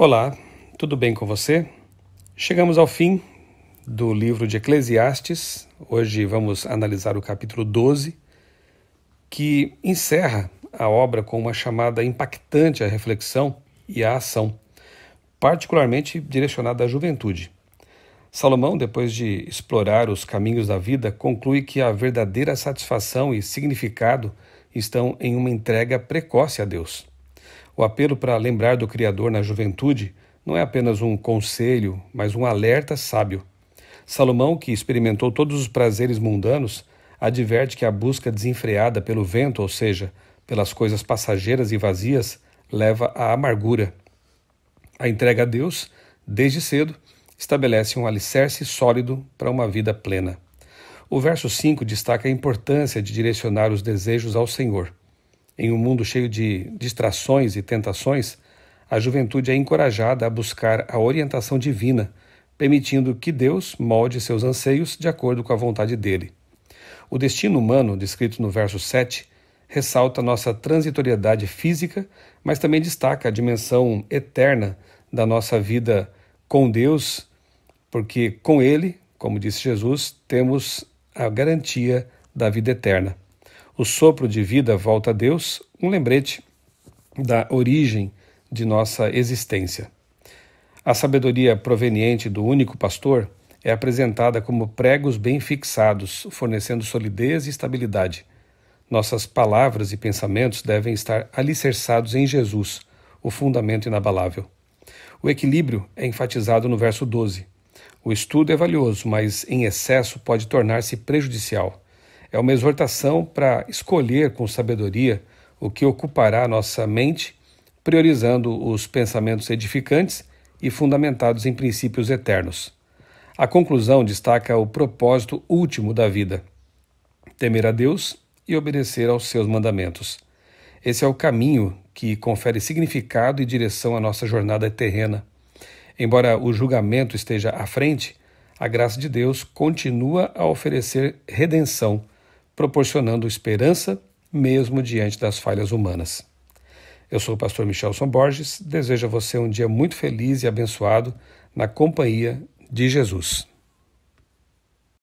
Olá, tudo bem com você? Chegamos ao fim do livro de Eclesiastes. Hoje vamos analisar o capítulo 12, que encerra a obra com uma chamada impactante à reflexão e à ação, particularmente direcionada à juventude. Salomão, depois de explorar os caminhos da vida, conclui que a verdadeira satisfação e significado estão em uma entrega precoce a Deus. O apelo para lembrar do Criador na juventude não é apenas um conselho, mas um alerta sábio. Salomão, que experimentou todos os prazeres mundanos, adverte que a busca desenfreada pelo vento, ou seja, pelas coisas passageiras e vazias, leva à amargura. A entrega a Deus, desde cedo, estabelece um alicerce sólido para uma vida plena. O verso 5 destaca a importância de direcionar os desejos ao Senhor. Em um mundo cheio de distrações e tentações, a juventude é encorajada a buscar a orientação divina, permitindo que Deus molde seus anseios de acordo com a vontade dele. O destino humano, descrito no verso 7, ressalta nossa transitoriedade física, mas também destaca a dimensão eterna da nossa vida com Deus, porque com Ele, como disse Jesus, temos a garantia da vida eterna. O sopro de vida volta a Deus, um lembrete da origem de nossa existência. A sabedoria proveniente do único pastor é apresentada como pregos bem fixados, fornecendo solidez e estabilidade. Nossas palavras e pensamentos devem estar alicerçados em Jesus, o fundamento inabalável. O equilíbrio é enfatizado no verso 12. O estudo é valioso, mas em excesso pode tornar-se prejudicial. É uma exortação para escolher com sabedoria o que ocupará nossa mente, priorizando os pensamentos edificantes e fundamentados em princípios eternos. A conclusão destaca o propósito último da vida: temer a Deus e obedecer aos seus mandamentos. Esse é o caminho que confere significado e direção à nossa jornada terrena. Embora o julgamento esteja à frente, a graça de Deus continua a oferecer redenção proporcionando esperança mesmo diante das falhas humanas. Eu sou o pastor Michelson Borges, desejo a você um dia muito feliz e abençoado na companhia de Jesus.